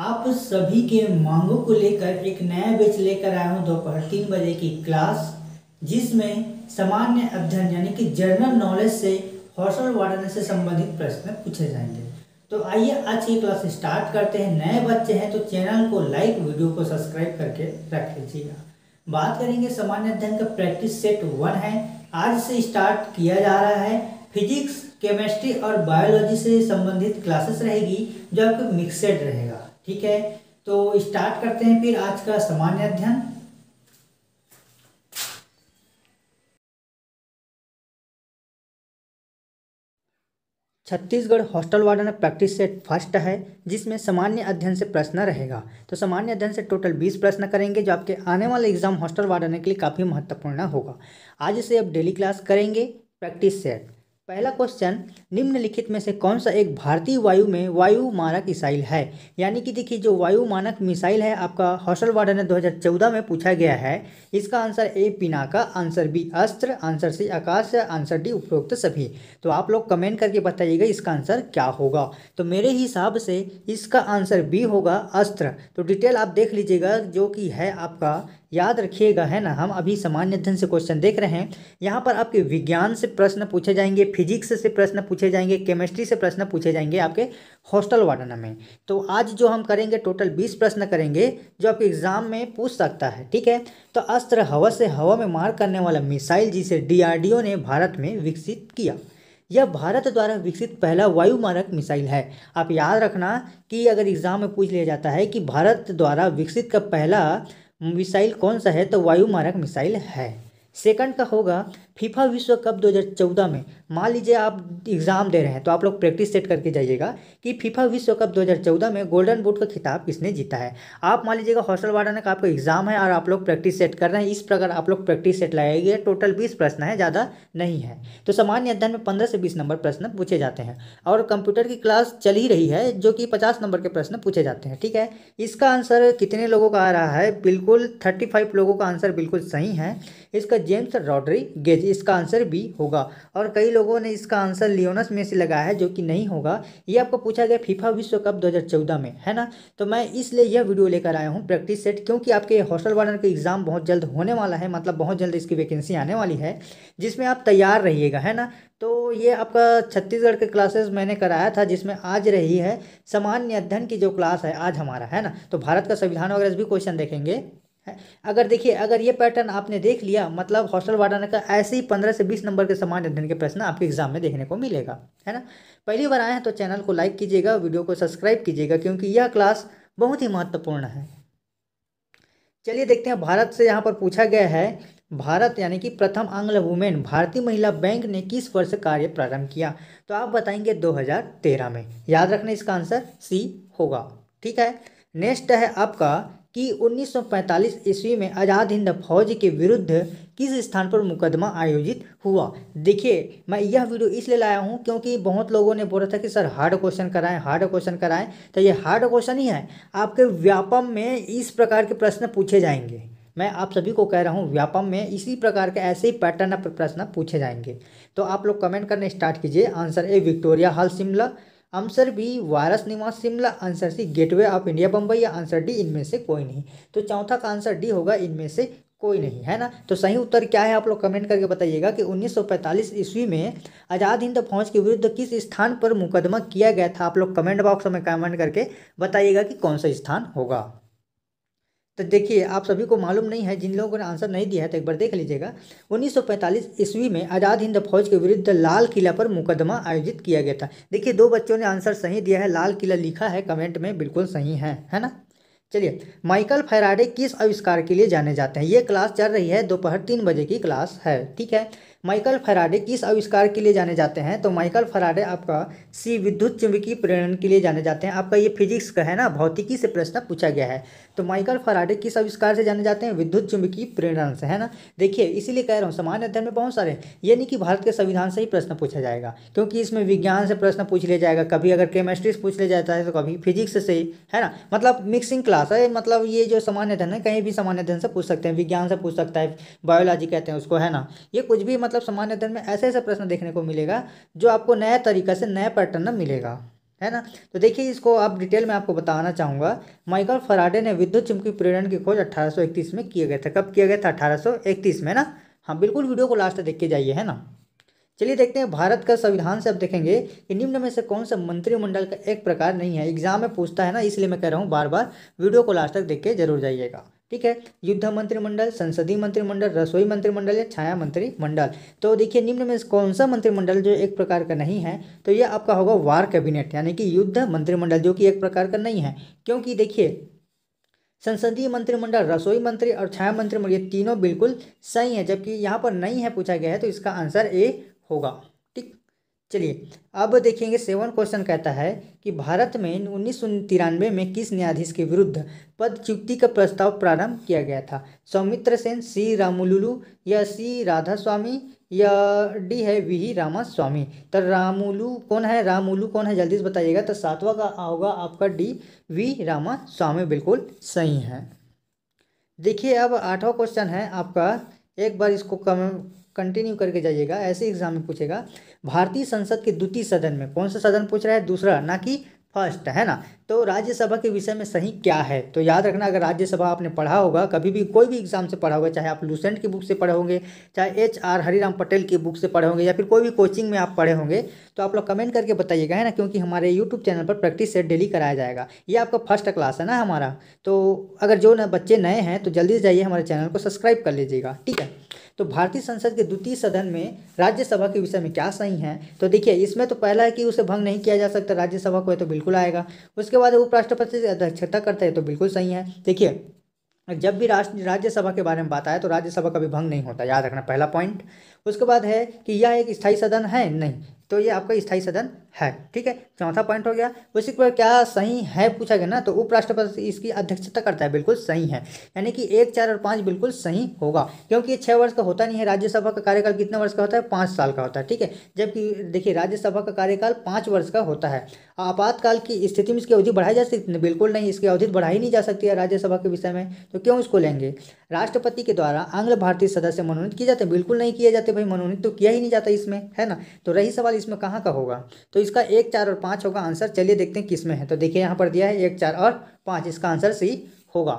आप सभी के मांगों को लेकर एक नया बेच लेकर आया हूँ दोपहर तीन बजे की क्लास जिसमें सामान्य अध्ययन यानी कि जनरल नॉलेज से हॉस्टल वार्डन से संबंधित प्रश्न पूछे जाएंगे तो आइए आज की क्लास स्टार्ट करते हैं नए बच्चे हैं तो चैनल को लाइक वीडियो को सब्सक्राइब करके रख लीजिएगा बात करेंगे सामान्य अध्ययन का प्रैक्टिस सेट वन है आज से स्टार्ट किया जा रहा है फिजिक्स केमिस्ट्री और बायोलॉजी से संबंधित क्लासेस रहेगी जो आपको मिक्सेड रहेगा ठीक है तो स्टार्ट करते हैं फिर आज का सामान्य अध्ययन Chhattisgarh hostel warden practice set first है जिसमें सामान्य अध्ययन से प्रश्न रहेगा तो सामान्य अध्ययन से टोटल बीस प्रश्न करेंगे जो आपके आने वाले एग्जाम हॉस्टल वार्डन के लिए काफ़ी महत्वपूर्ण होगा आज से आप डेली क्लास करेंगे प्रैक्टिस सेट पहला क्वेश्चन निम्नलिखित में से कौन सा एक भारतीय वायु में वायु मानक मिसाइल है यानी कि देखिए जो वायु मानक मिसाइल है आपका हौसल वार्डन ने 2014 में पूछा गया है इसका answer A Pinaka answer B Astra answer C Akash answer D उपरोक्त सभी तो आप लोग कमेंट करके बताइएगा इसका आंसर क्या होगा तो मेरे हिसाब से इसका आंसर बी होगा अस्त्र तो डिटेल आप देख लीजिएगा जो कि है आपका याद रखिएगा है ना हम अभी सामान्य अध्ययन से क्वेश्चन देख रहे हैं यहाँ पर आपके विज्ञान से प्रश्न पूछे जाएंगे फिजिक्स से प्रश्न पूछे जाएंगे केमिस्ट्री से प्रश्न पूछे जाएंगे आपके हॉस्टल वार्डन में तो आज जो हम करेंगे टोटल बीस प्रश्न करेंगे जो आपके एग्जाम में पूछ सकता है ठीक है तो अस्त्र हवा से हवा में मार करने वाला मिसाइल जिसे डी ने भारत में विकसित किया यह भारत द्वारा विकसित पहला वायुमारक मिसाइल है आप याद रखना कि अगर एग्जाम में पूछ लिया जाता है कि भारत द्वारा विकसित का पहला मिसाइल कौन सा है तो वायु मारक मिसाइल है सेकंड का होगा फीफा विश्व कप 2014 में मान लीजिए आप एग्ज़ाम दे रहे हैं तो आप लोग प्रैक्टिस सेट करके जाइएगा कि फीफा विश्व कप 2014 में गोल्डन बूट का खिताब किसने जीता है आप मान लीजिएगा हॉस्टल वार्डन का आपका एग्ज़ाम है और आप लोग प्रैक्टिस सेट कर रहे हैं इस प्रकार आप लोग प्रैक्टिस सेट लगाइए टोटल बीस प्रश्न है ज़्यादा नहीं है तो सामान्य अध्ययन में पंद्रह से बीस नंबर प्रश्न पूछे जाते हैं और कंप्यूटर की क्लास चल ही रही है जो कि पचास नंबर के प्रश्न पूछे जाते हैं ठीक है इसका आंसर कितने लोगों का आ रहा है बिल्कुल थर्टी लोगों का आंसर बिल्कुल सही है इसका जेम्स गेज इसका आंसर बी होगा और कई लोगों ने इसका आंसर लियोनस मेसी लगाया है जो कि नहीं होगा ये आपको पूछा गया फीफा विश्व कप 2014 में है ना तो मैं इसलिए यह वीडियो लेकर आया हूँ प्रैक्टिस सेट क्योंकि आपके हॉस्टल वार्डन का एग्ज़ाम बहुत जल्द होने वाला है मतलब बहुत जल्द इसकी वैकेंसी आने वाली है जिसमें आप तैयार रहिएगा है ना तो ये आपका छत्तीसगढ़ के क्लासेस मैंने कराया था जिसमें आज रही है सामान्य अध्ययन की जो क्लास है आज हमारा है ना तो भारत का संविधान वगैरह भी क्वेश्चन देखेंगे है अगर देखिए अगर ये पैटर्न आपने देख लिया मतलब हॉस्टल वार्डन का ऐसे ही पंद्रह से बीस नंबर के समान अध्ययन के प्रश्न आपके एग्जाम में देखने को मिलेगा है ना पहली बार आए हैं तो चैनल को लाइक कीजिएगा वीडियो को सब्सक्राइब कीजिएगा क्योंकि यह क्लास बहुत ही महत्वपूर्ण है चलिए देखते हैं भारत से यहाँ पर पूछा गया है भारत यानी कि प्रथम आंग्ल वुमेन भारतीय महिला बैंक ने किस वर्ष कार्य प्रारंभ किया तो आप बताएंगे 2013 में याद रखना इसका आंसर सी होगा ठीक है नेक्स्ट है आपका कि 1945 ईस्वी में आज़ाद हिंद फौज के विरुद्ध किस स्थान पर मुकदमा आयोजित हुआ देखिए मैं यह वीडियो इसलिए लाया हूँ क्योंकि बहुत लोगों ने बोला था कि सर हार्ड क्वेश्चन कराएं हार्ड क्वेश्चन कराएं तो ये हार्ड क्वेश्चन ही है आपके व्यापम में इस प्रकार के प्रश्न पूछे जाएंगे मैं आप सभी को कह रहा हूँ व्यापम में इसी प्रकार के ऐसे ही पैटर्न प्रश्न पूछे जाएंगे तो आप लोग कमेंट करने स्टार्ट कीजिए answer A Victoria hall Shimla answer B वायरस निवास Shimla answer C gateway of India Bombay या आंसर डी इनमें से कोई नहीं तो चौथा का आंसर डी होगा इनमें से कोई नहीं है ना तो सही उत्तर क्या है आप लोग कमेंट करके बताइएगा कि 1945 ईस्वी में आज़ाद हिंद फौज के विरुद्ध किस स्थान पर मुकदमा किया गया था आप लोग कमेंट बॉक्स में कमेंट करके बताइएगा कि कौन सा स्थान होगा तो देखिए आप सभी को मालूम नहीं है जिन लोगों ने आंसर नहीं दिया है तो एक बार देख लीजिएगा 1945 ईस्वी में आज़ाद हिंद फौज के विरुद्ध लाल किला पर मुकदमा आयोजित किया गया था देखिए दो बच्चों ने आंसर सही दिया है लाल किला लिखा है कमेंट में बिल्कुल सही है है ना चलिए माइकल फेराडे किस आविष्कार के लिए जाने जाते हैं ये क्लास चल रही है दोपहर तीन बजे की क्लास है ठीक है माइकल फराडे किस आविष्कार के लिए जाने जाते हैं तो माइकल फराडे आपका सी विद्युत चुंबकीय प्रेरण के लिए जाने जाते हैं आपका ये फिजिक्स का है ना भौतिकी से प्रश्न पूछा गया है तो माइकल फराडे किस आविष्कार से जाने जाते हैं विद्युत चुंबकीय प्रेरण से है ना देखिए इसीलिए कह रहा हूँ सामान्य अध्ययन में बहुत सारे ये नहीं कि भारत के संविधान से ही प्रश्न पूछा जाएगा क्योंकि इसमें विज्ञान से प्रश्न पूछ लिया जाएगा कभी अगर केमिस्ट्री से पूछ लिया जाता है तो कभी फिजिक्स से है ना मतलब मिक्सिंग क्लास है मतलब ये जो सामान्य अध्ययन है कहीं भी सामान्य अध्ययन से पूछ सकते हैं विज्ञान से पूछ सकता है बायोलॉजी कहते हैं उसको है ना ये कुछ भी मतलब मतलब सामान्य अध्ययन में ऐसे ऐसे प्रश्न देखने को मिलेगा जो आपको नया तरीका से नया पैटर्न मिलेगा है ना तो देखिए इसको आप डिटेल में आपको बताना चाहूँगा माइकल फराडे ने विद्युत चुमकी प्रेरण की खोज अठारह में किया गया था कब किया गया था अठारह में ना हाँ बिल्कुल वीडियो को लास्ट तक देख के जाइए है ना चलिए देखते हैं भारत का संविधान से आप देखेंगे कि निम्न में से कौन सा मंत्रिमंडल का एक प्रकार नहीं है एग्जाम में पूछता है ना इसलिए मैं कह रहा हूँ बार बार वीडियो को लास्ट तक देख के जरूर जाइएगा ठीक है युद्ध मंत्रिमंडल संसदीय मंत्रिमंडल रसोई मंत्रिमंडल या छाया मंत्रिमंडल तो देखिए निम्न में कौन सा मंत्रिमंडल जो एक प्रकार का नहीं है तो यह आपका होगा वार कैबिनेट यानी कि युद्ध मंत्रिमंडल जो कि एक प्रकार का नहीं है क्योंकि देखिए संसदीय मंत्रिमंडल रसोई मंत्री और छाया मंत्रिमंडल ये तीनों बिल्कुल सही है जबकि यहाँ पर नहीं है पूछा गया है तो इसका आंसर ए होगा चलिए अब देखेंगे सेवन क्वेश्चन कहता है कि भारत में उन्नीस में किस न्यायाधीश के विरुद्ध पद चुक्ति का प्रस्ताव प्रारंभ किया गया था सौमित्र सेन सी रामुलुलु या सी राधा स्वामी या डी है वी रामा स्वामी तो रामुलू कौन है रामुलू कौन है जल्दी से बताइएगा तो सातवां का होगा आपका डी वी रामा स्वामी बिल्कुल सही है देखिए अब आठवां क्वेश्चन है आपका एक बार इसको कम कंटिन्यू करके जाइएगा ऐसे एग्जाम में पूछेगा भारतीय संसद के द्वितीय सदन में कौन सा सदन पूछ रहा है दूसरा ना कि फर्स्ट है ना तो राज्यसभा के विषय में सही क्या है तो याद रखना अगर राज्यसभा आपने पढ़ा होगा कभी भी कोई भी एग्जाम से पढ़ा होगा चाहे आप लूसेंट की बुक से पढ़े होंगे चाहे एच आर हरिराम पटेल की बुक से पढ़े होंगे या फिर कोई भी कोचिंग में आप पढ़े होंगे तो आप लोग कमेंट करके बताइएगा है ना क्योंकि हमारे यूट्यूब चैनल पर प्रैक्टिस सेट डेली कराया जाएगा ये आपका फर्स्ट क्लास है ना हमारा तो अगर जो बच्चे नए हैं तो जल्दी से जाइए हमारे चैनल को सब्सक्राइब कर लीजिएगा ठीक है तो भारतीय संसद के द्वितीय सदन में राज्यसभा के विषय में क्या सही है तो देखिए इसमें तो पहला है कि उसे भंग नहीं किया जा सकता राज्यसभा को है तो बिल्कुल आएगा उसके बाद उपराष्ट्रपति अध्यक्षता करता है तो बिल्कुल सही है देखिए जब भी राष्ट्र राज्यसभा के बारे में बात आए तो राज्यसभा कभी भंग नहीं होता याद रखना पहला पॉइंट उसके बाद है कि यह एक स्थायी सदन है नहीं तो ये आपका स्थायी सदन है ठीक है चौथा पॉइंट हो गया उसी पर क्या सही है पूछा गया ना तो उपराष्ट्रपति इसकी अध्यक्षता करता है बिल्कुल सही है यानी कि एक चार और पाँच बिल्कुल सही होगा क्योंकि ये छः वर्ष का होता नहीं है राज्यसभा का कार्यकाल कितने वर्ष का होता है पाँच साल का होता है ठीक है जबकि देखिए राज्यसभा का कार्यकाल पाँच वर्ष का होता है आपातकाल की स्थिति में इसकी अवधि बढ़ाई जा सकती है बिल्कुल नहीं इसकी अवधि बढ़ाई नहीं जा सकती है राज्यसभा के विषय में तो क्यों इसको लेंगे राष्ट्रपति के द्वारा आंग्ल भारतीय सदस्य मनोनीत किए जाते बिल्कुल नहीं किए जाते भाई मनोनीत तो किया ही नहीं जाता इसमें है ना तो रही सवाल इसमें कहाँ का होगा तो इसका एक चार और पाँच होगा आंसर चलिए देखते हैं किस में है तो देखिए यहाँ पर दिया है एक चार और पाँच इसका आंसर सी होगा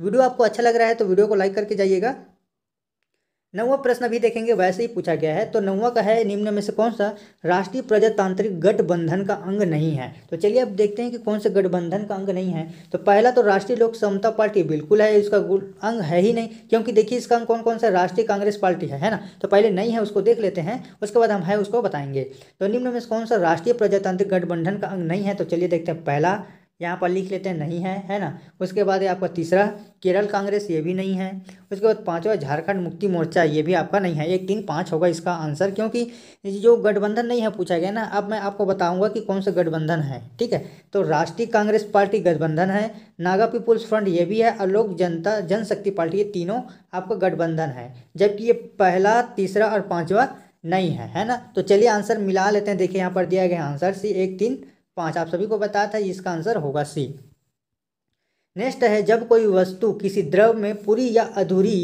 वीडियो आपको अच्छा लग रहा है तो वीडियो को लाइक करके जाइएगा नौवा प्रश्न भी देखेंगे वैसे ही पूछा गया है तो नौवा का है निम्न में से कौन सा राष्ट्रीय प्रजातांत्रिक गठबंधन का अंग नहीं है तो चलिए अब देखते हैं कि कौन से गठबंधन का अंग नहीं है तो पहला तो राष्ट्रीय लोक समता पार्टी बिल्कुल है इसका अंग है ही नहीं क्योंकि देखिए इसका अंग कौन कौन सा राष्ट्रीय कांग्रेस पार्टी है है ना तो पहले नहीं है उसको देख लेते हैं उसके बाद हम है उसको बताएंगे तो निम्न में से कौन सा राष्ट्रीय प्रजातांत्रिक गठबंधन का अंग नहीं है तो चलिए देखते हैं पहला यहाँ पर लिख लेते हैं नहीं है है ना उसके बाद आपका तीसरा केरल कांग्रेस ये भी नहीं है उसके बाद पांचवा झारखंड मुक्ति मोर्चा ये भी आपका नहीं है एक तीन पाँच होगा इसका आंसर क्योंकि जो गठबंधन नहीं है पूछा गया ना अब मैं आपको बताऊंगा कि कौन सा गठबंधन है ठीक है तो राष्ट्रीय कांग्रेस पार्टी गठबंधन है नागा पीपुल्स फ्रंट ये भी है और लोक जनता जनशक्ति पार्टी ये तीनों आपका गठबंधन है जबकि ये पहला तीसरा और पाँचवा नहीं है है ना तो चलिए आंसर मिला लेते हैं देखिए यहाँ पर दिया गया आंसर सी एक तीन पाँच आप सभी को बताया था इसका आंसर होगा सी नेक्स्ट है जब कोई वस्तु किसी द्रव में पूरी या अधूरी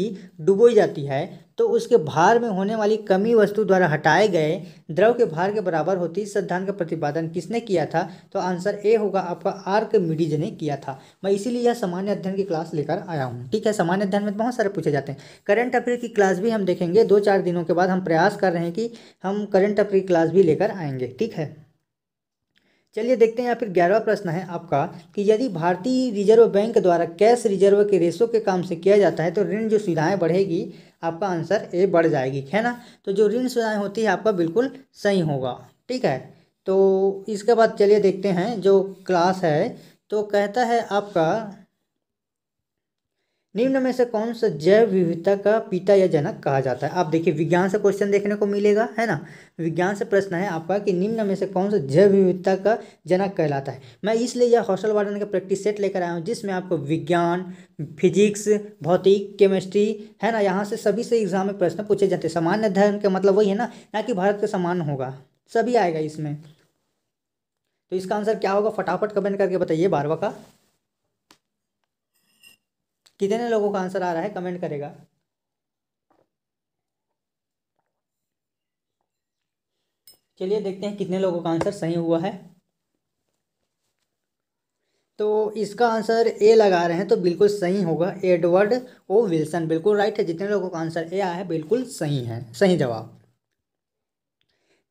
डुबोई जाती है तो उसके भार में होने वाली कमी वस्तु द्वारा हटाए गए द्रव के भार के बराबर होती इस सिद्धांत का प्रतिपादन किसने किया था तो आंसर ए होगा आपका आर्क मिडीज ने किया था मैं इसीलिए यह सामान्य अध्ययन की क्लास लेकर आया हूँ ठीक है सामान्य अध्ययन में बहुत सारे पूछे जाते हैं करंट अफेयर की क्लास भी हम देखेंगे दो चार दिनों के बाद हम प्रयास कर रहे हैं कि हम करंट अफेयर की क्लास भी लेकर आएंगे ठीक है चलिए देखते हैं या फिर ग्यारहवा प्रश्न है आपका कि यदि भारतीय रिजर्व बैंक द्वारा कैश रिजर्व के रेशो के काम से किया जाता है तो ऋण जो सुविधाएं बढ़ेगी आपका आंसर ए बढ़ जाएगी है ना तो जो ऋण सुविधाएं होती है आपका बिल्कुल सही होगा ठीक है तो इसके बाद चलिए देखते हैं जो क्लास है तो कहता है आपका निम्न में से कौन सा जैव विविधता का पिता या जनक कहा जाता है आप देखिए विज्ञान से क्वेश्चन देखने को मिलेगा है ना विज्ञान से प्रश्न है आपका कि निम्न में से कौन सा जैव विविधता का जनक कहलाता है मैं इसलिए यह हॉस्टल वार्डन का प्रैक्टिस सेट लेकर आया हूँ जिसमें आपको विज्ञान फिजिक्स भौतिक केमिस्ट्री है ना यहाँ से सभी से एग्जाम में प्रश्न पूछे जाते हैं सामान्य अध्ययन का मतलब वही है ना ना कि भारत का समान होगा सभी आएगा इसमें तो इसका आंसर क्या होगा फटाफट कमेंट करके बताइए बारवा का कितने लोगों का आंसर आ रहा है कमेंट करेगा चलिए देखते हैं कितने लोगों का आंसर सही हुआ है तो इसका आंसर ए लगा रहे हैं तो बिल्कुल सही होगा एडवर्ड ओ विल्सन बिल्कुल राइट है जितने लोगों का आंसर ए आया है बिल्कुल सही है सही जवाब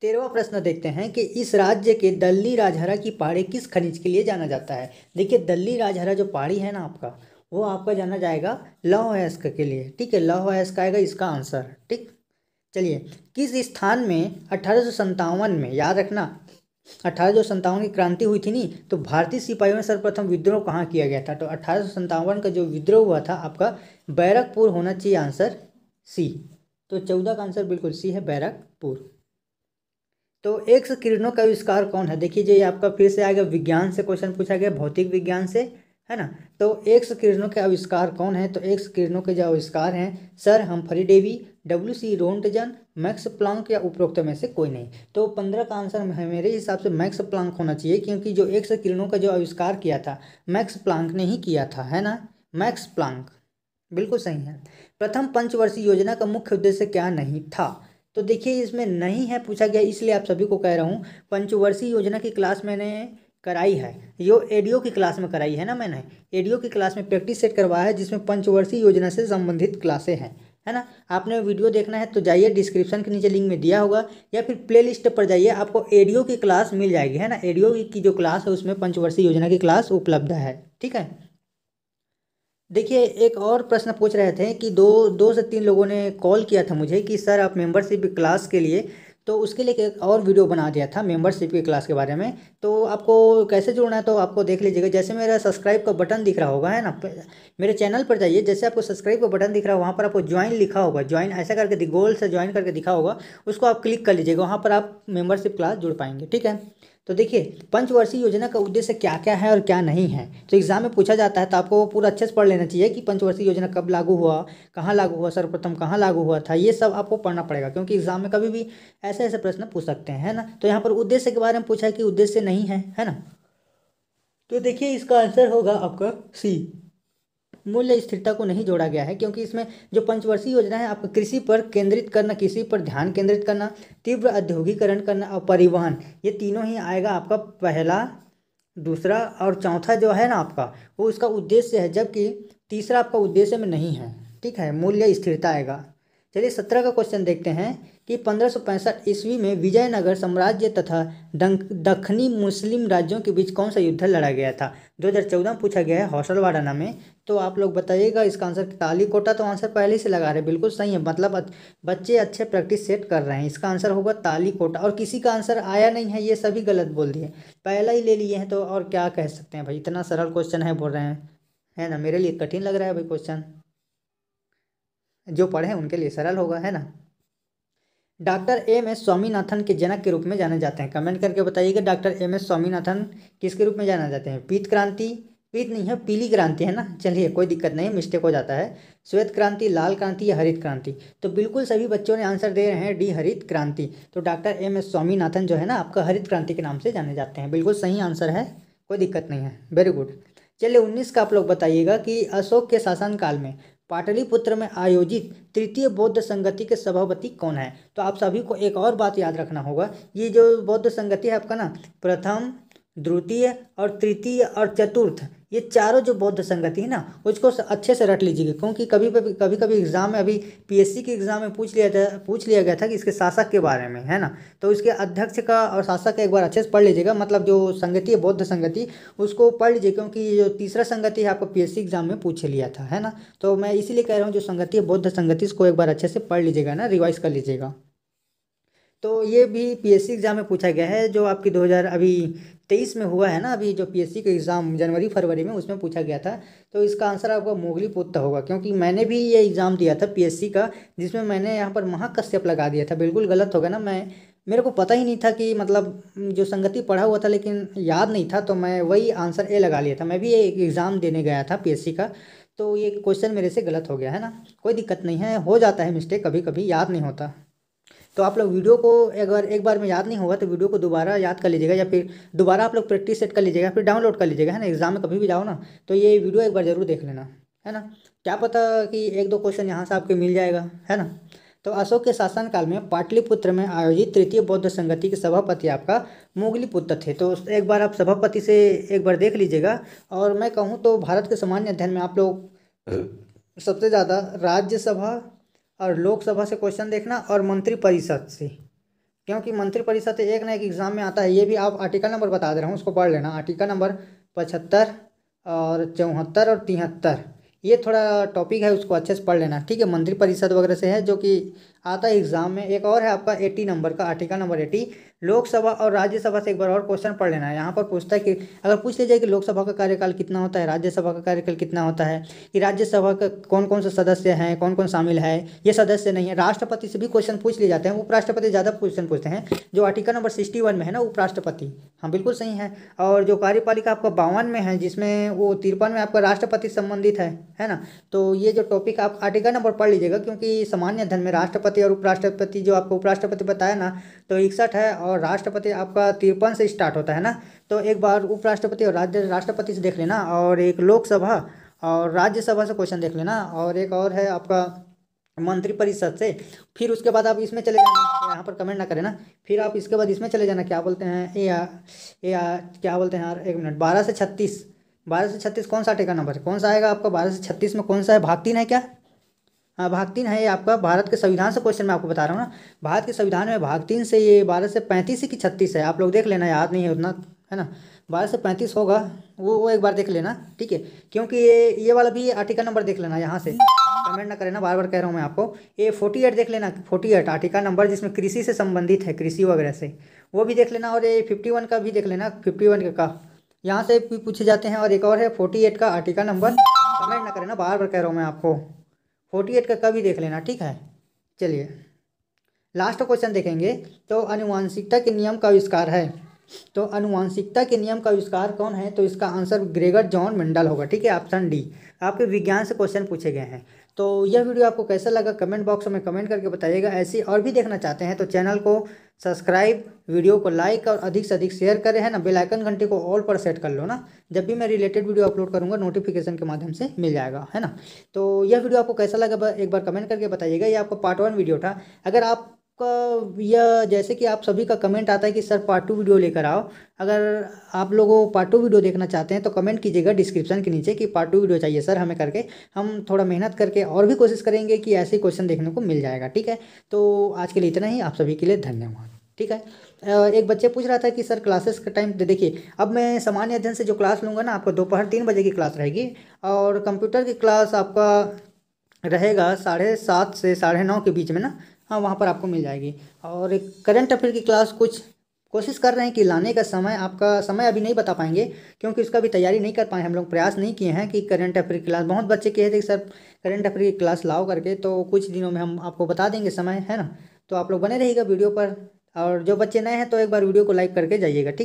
तेरहवा प्रश्न देखते हैं कि इस राज्य के दल्ली राजहरा की पहाड़ी किस खनिज के लिए जाना जाता है देखिए दल्ली राजहरा जो पहाड़ी है ना आपका वो आपका जाना जाएगा लौ अयस्क के लिए ठीक है लौह अयस्क आएगा इसका आंसर ठीक चलिए किस स्थान में अठारह में याद रखना अठारह सौ की क्रांति हुई थी नहीं तो भारतीय सिपाहियों ने सर्वप्रथम विद्रोह कहाँ किया गया था तो अठारह का जो विद्रोह हुआ था आपका बैरकपुर होना चाहिए आंसर सी तो चौदह का आंसर बिल्कुल सी है बैरकपुर तो से किरणों का आविष्कार कौन है देखिए ये आपका फिर से आएगा विज्ञान से क्वेश्चन पूछा गया भौतिक विज्ञान से है ना तो एक्स किरणों के आविष्कार कौन है तो एक्स किरणों के जो आविष्कार हैं sir Humphry Davy W C Rontgen Max Planck या उपरोक्त में से कोई नहीं तो पंद्रह का आंसर है मेरे हिसाब से मैक्स प्लांक होना चाहिए क्योंकि जो एक्स किरणों का जो आविष्कार किया था मैक्स प्लांक ने ही किया था है ना मैक्स प्लांक बिल्कुल सही है प्रथम पंचवर्षीय योजना का मुख्य उद्देश्य क्या नहीं था तो देखिए इसमें नहीं है पूछा गया इसलिए आप सभी को कह रहा हूँ पंचवर्षीय योजना की क्लास मैंने कराई है यो एडीओ की क्लास में कराई है ना मैंने एडीओ की क्लास में प्रैक्टिस सेट करवाया है जिसमें पंचवर्षीय योजना से संबंधित क्लासें हैं है ना आपने वीडियो देखना है तो जाइए डिस्क्रिप्शन के नीचे लिंक में दिया होगा या फिर प्लेलिस्ट पर जाइए आपको एडीओ की क्लास मिल जाएगी है ना एडीओ की जो क्लास है उसमें पंचवर्षीय योजना की क्लास उपलब्ध है ठीक है देखिए एक और प्रश्न पूछ रहे थे कि दो दो से तीन लोगों ने कॉल किया था मुझे कि सर आप मेंबरशिप क्लास के लिए तो उसके लिए एक और वीडियो बना दिया था मेंबरशिप की क्लास के बारे में तो आपको कैसे जुड़ना है तो आपको देख लीजिएगा जैसे मेरा सब्सक्राइब का बटन दिख रहा होगा है ना मेरे चैनल पर जाइए जैसे आपको सब्सक्राइब का बटन दिख रहा होगा वहाँ पर आपको ज्वाइन लिखा होगा ज्वाइन ऐसा करके गोल से ज्वाइन करके दिखा होगा उसको आप क्लिक कर लीजिएगा वहाँ पर आप मेम्बरशिप क्लास जुड़ पाएंगे ठीक है तो देखिए पंचवर्षीय योजना का उद्देश्य क्या क्या है और क्या नहीं है तो एग्जाम में पूछा जाता है तो आपको वो पूरा अच्छे से पढ़ लेना चाहिए कि पंचवर्षीय योजना कब लागू हुआ कहाँ लागू हुआ सर्वप्रथम कहाँ लागू हुआ था ये सब आपको पढ़ना पड़ेगा क्योंकि एग्जाम में कभी भी ऐसे ऐसे प्रश्न पूछ सकते हैं है ना तो यहाँ पर उद्देश्य के बारे में पूछा है कि उद्देश्य नहीं है है ना तो देखिए इसका आंसर होगा आपका सी मूल्य स्थिरता को नहीं जोड़ा गया है क्योंकि इसमें जो पंचवर्षीय योजना है आपको कृषि पर केंद्रित करना कृषि पर ध्यान केंद्रित करना तीव्र औद्योगिकरण करना और परिवहन ये तीनों ही आएगा आपका पहला दूसरा और चौथा जो है ना आपका वो उसका उद्देश्य है जबकि तीसरा आपका उद्देश्य में नहीं है ठीक है मूल्य स्थिरता आएगा चलिए सत्रह का क्वेश्चन देखते हैं कि पंद्रह ईस्वी में विजयनगर साम्राज्य तथा दक्षिणी मुस्लिम राज्यों के बीच कौन सा युद्ध लड़ा गया था 2014 में पूछा गया है हौसल वाराना में तो आप लोग बताइएगा इसका आंसर ताली कोटा तो आंसर पहले से लगा रहे बिल्कुल सही है मतलब बच्चे अच्छे प्रैक्टिस सेट कर रहे हैं इसका आंसर होगा ताली कोटा और किसी का आंसर आया नहीं है ये सभी गलत बोल दिए पहला ही ले लिए हैं तो और क्या कह सकते हैं भाई इतना सरल क्वेश्चन है बोल रहे हैं है ना मेरे लिए कठिन लग रहा है भाई क्वेश्चन जो पढ़े उनके लिए सरल होगा है ना डॉक्टर एम एस स्वामीनाथन के जनक के रूप में जाने जाते हैं कमेंट करके बताइएगा डॉक्टर एम एस स्वामीनाथन किसके रूप में जाना जाते हैं पीत क्रांति पीत नहीं है पीली क्रांति है ना चलिए कोई दिक्कत नहीं मिस्टेक हो जाता है श्वेत क्रांति लाल क्रांति या हरित क्रांति तो बिल्कुल सभी बच्चों ने आंसर दे रहे हैं डी हरित क्रांति तो डॉक्टर एम एस स्वामीनाथन जो है ना आपका हरित क्रांति के नाम से जाने जाते हैं बिल्कुल सही आंसर है कोई दिक्कत नहीं है वेरी गुड चलिए उन्नीस का आप लोग बताइएगा कि अशोक के शासनकाल में पाटलिपुत्र में आयोजित तृतीय बौद्ध संगति के सभापति कौन है तो आप सभी को एक और बात याद रखना होगा ये जो बौद्ध संगति है आपका ना प्रथम द्वितीय और तृतीय और चतुर्थ ये चारों जो बौद्ध संगति है ना उसको अच्छे से रट लीजिएगा क्योंकि कभी कभी कभी एग्ज़ाम में अभी पीएससी के एग्ज़ाम में पूछ लिया था पूछ लिया गया था कि इसके शासक के बारे में है ना तो इसके अध्यक्ष का और शासक का एक बार अच्छे से पढ़ लीजिएगा मतलब जो संगति है बौद्ध संगति उसको पढ़ लीजिए क्योंकि जो तीसरा संगति है आपको पी एग्ज़ाम में पूछ लिया था है ना तो मैं इसीलिए कह रहा हूँ जो संगति है बौद्ध संगति इसको एक बार अच्छे से पढ़ लीजिएगा ना रिवाइज कर लीजिएगा तो ये भी पीएससी एग्ज़ाम में पूछा गया है जो आपकी 2000 अभी तेईस में हुआ है ना अभी जो पीएससी का एग्ज़ाम जनवरी फरवरी में उसमें पूछा गया था तो इसका आंसर आपका मोगली पोता होगा क्योंकि मैंने भी ये एग्ज़ाम दिया था पीएससी का जिसमें मैंने यहाँ पर महाकश्यप लगा दिया था बिल्कुल गलत होगा ना मैं मेरे को पता ही नहीं था कि मतलब जो संगति पढ़ा हुआ था लेकिन याद नहीं था तो मैं वही आंसर ए लगा लिया था मैं भी एक एग्ज़ाम देने गया था पी का तो ये क्वेश्चन मेरे से गलत हो गया है ना कोई दिक्कत नहीं है हो जाता है मिस्टेक कभी कभी याद नहीं होता तो आप लोग वीडियो को अगर एक बार में याद नहीं होगा तो वीडियो को दोबारा याद कर लीजिएगा या फिर दोबारा आप लोग प्रैक्टिस सेट कर लीजिएगा फिर डाउनलोड कर लीजिएगा है ना एग्जाम में कभी भी जाओ ना तो ये वीडियो एक बार ज़रूर देख लेना है ना क्या पता कि एक दो क्वेश्चन यहाँ से आपके मिल जाएगा है ना तो अशोक के शासनकाल में पाटलिपुत्र में आयोजित तृतीय बौद्ध संगति के सभापति आपका मुगली पुत्र थे तो एक बार आप सभापति से एक बार देख लीजिएगा और मैं कहूँ तो भारत के सामान्य अध्ययन में आप लोग सबसे ज़्यादा राज्यसभा और लोकसभा से क्वेश्चन देखना और मंत्री परिषद से क्योंकि मंत्रिपरिषद परिषद एक ना एक एग्ज़ाम में आता है ये भी आप आर्टिकल नंबर बता दे रहा हूँ उसको पढ़ लेना आर्टिकल नंबर पचहत्तर और चौहत्तर और तिहत्तर ये थोड़ा टॉपिक है उसको अच्छे से पढ़ लेना ठीक है मंत्री परिषद वगैरह से है जो कि आता है एग्ज़ाम में एक और है आपका एटी नंबर का आर्टिकल नंबर एटी लोकसभा और राज्यसभा से एक बार और क्वेश्चन पढ़ लेना है यहाँ पर पूछता है कि अगर पूछ लिया जाए कि लोकसभा का कार्यकाल कितना होता है राज्यसभा का कार्यकाल कितना होता है कि राज्यसभा का कौन कौन से सदस्य हैं कौन कौन शामिल है ये सदस्य नहीं है राष्ट्रपति से भी क्वेश्चन पूछ लिए जाते हैं उपराष्ट्रपति ज़्यादा क्वेश्चन पूछते हैं जो आर्टिकल नंबर सिक्सटी वन में है ना उपराष्ट्रपति हाँ बिल्कुल सही है और जो कार्यपालिका आपका बावन में है जिसमें वो तिरपन में आपका राष्ट्रपति संबंधित है है ना तो ये जो टॉपिक आप आर्टिकल नंबर पढ़ लीजिएगा क्योंकि सामान्य धन में राष्ट्रपति और उपराष्ट्रपति जो आपको उपराष्ट्रपति बताया ना तो इकसठ है और और राष्ट्रपति आपका तिरपन से स्टार्ट होता है ना तो एक बार उपराष्ट्रपति और राज्य राष्ट्रपति से देख लेना और एक लोकसभा और राज्यसभा से क्वेश्चन देख लेना और एक और है आपका मंत्रिपरिषद से फिर उसके बाद आप इसमें चले जाना यहाँ पर कमेंट ना करें ना फिर आप इसके बाद इसमें चले जाना क्या बोलते हैं ए या ए या क्या बोलते हैं यार एक मिनट बारह से छत्तीस बारह से छत्तीस कौन सा टेका नंबर है कौन सा आएगा आपका बारह से छत्तीस में कौन सा है भाग तीन है क्या हाँ भाग तीन है आपका भारत के संविधान से क्वेश्चन मैं आपको बता रहा हूँ ना भारत के संविधान में भाग तीन से ये बारह से पैंतीस की छत्तीस है आप लोग देख लेना याद नहीं है उतना है ना बारह से पैंतीस होगा वो वो एक बार देख लेना ठीक है क्योंकि ये ये वाला भी आर्टिकल नंबर देख लेना यहाँ से कमेंट ना ना बार बार कह रहा हूँ मैं आपको ये फोर्टी एट देख लेना फोर्टी एट आर्टिकल नंबर जिसमें कृषि से संबंधित है कृषि वगैरह से वो भी देख लेना और ये फिफ्टी वन का भी देख लेना फिफ्टी वन का यहाँ से भी पूछे जाते हैं और एक और है फोर्टी एट का आर्टिकल नंबर कमेंट ना ना बार बार कह रहा हूँ मैं आपको फोर्टी एट का कभी देख लेना ठीक है चलिए लास्ट क्वेश्चन देखेंगे तो अनुवांशिकता के नियम का आविष्कार है तो अनुवांशिकता के नियम का आविष्कार कौन है तो इसका आंसर ग्रेगर जॉन मंडल होगा ठीक है ऑप्शन डी आपके विज्ञान से क्वेश्चन पूछे गए हैं तो यह वीडियो आपको कैसा लगा कमेंट बॉक्स में कमेंट करके बताइएगा ऐसी और भी देखना चाहते हैं तो चैनल को सब्सक्राइब वीडियो को लाइक और अधिक से अधिक शेयर करें है ना बेल आइकन घंटे को ऑल पर सेट कर लो ना जब भी मैं रिलेटेड वीडियो अपलोड करूँगा नोटिफिकेशन के माध्यम से मिल जाएगा है ना तो यह वीडियो आपको कैसा लगा एक बार कमेंट करके बताइएगा ये आपका पार्ट वन वीडियो था अगर आप आपका यह जैसे कि आप सभी का कमेंट आता है कि सर पार्ट टू वीडियो लेकर आओ अगर आप लोगों पार्ट टू वीडियो देखना चाहते हैं तो कमेंट कीजिएगा डिस्क्रिप्शन के नीचे कि पार्ट टू वीडियो चाहिए सर हमें करके हम थोड़ा मेहनत करके और भी कोशिश करेंगे कि ऐसे क्वेश्चन देखने को मिल जाएगा ठीक है तो आज के लिए इतना ही आप सभी के लिए धन्यवाद ठीक है एक बच्चे पूछ रहा था कि सर क्लासेस का टाइम देखिए अब मैं सामान्य अध्ययन से जो क्लास लूँगा ना आपको दोपहर तीन बजे की क्लास रहेगी और कंप्यूटर की क्लास आपका रहेगा साढ़े सात से साढ़े नौ के बीच में ना हाँ वहाँ पर आपको मिल जाएगी और एक करंट अफेयर की क्लास कुछ कोशिश कर रहे हैं कि लाने का समय आपका समय अभी नहीं बता पाएंगे क्योंकि उसका भी तैयारी नहीं कर पाए हम लोग प्रयास नहीं किए हैं कि करंट अफेयर की क्लास बहुत बच्चे कहे थे कि सर करंट अफेयर की क्लास लाओ करके तो कुछ दिनों में हम आपको बता देंगे समय है ना तो आप लोग बने रहिएगा वीडियो पर और जो बच्चे नए हैं तो एक बार वीडियो को लाइक करके जाइएगा ठीक